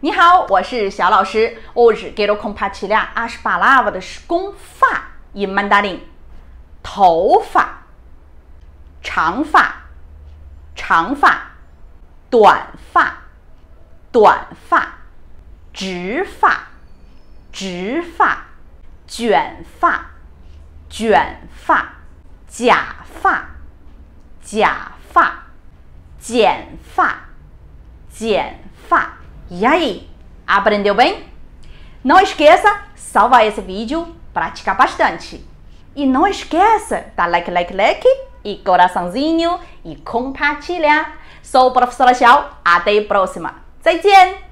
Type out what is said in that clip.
你好，我是小老师。我是给了 r a l d 二十八拉我的是工发 In m a n d a i n 头发，长发，长发，短发，短发，直发，直发，卷发，卷发，假发，假发，剪发，剪发。E aí, aprendeu bem? Não esqueça, salva esse vídeo, praticar bastante. E não esqueça, dá like, like, like e coraçãozinho e compartilhar. Sou o professora Xiao, até a próxima. 再见。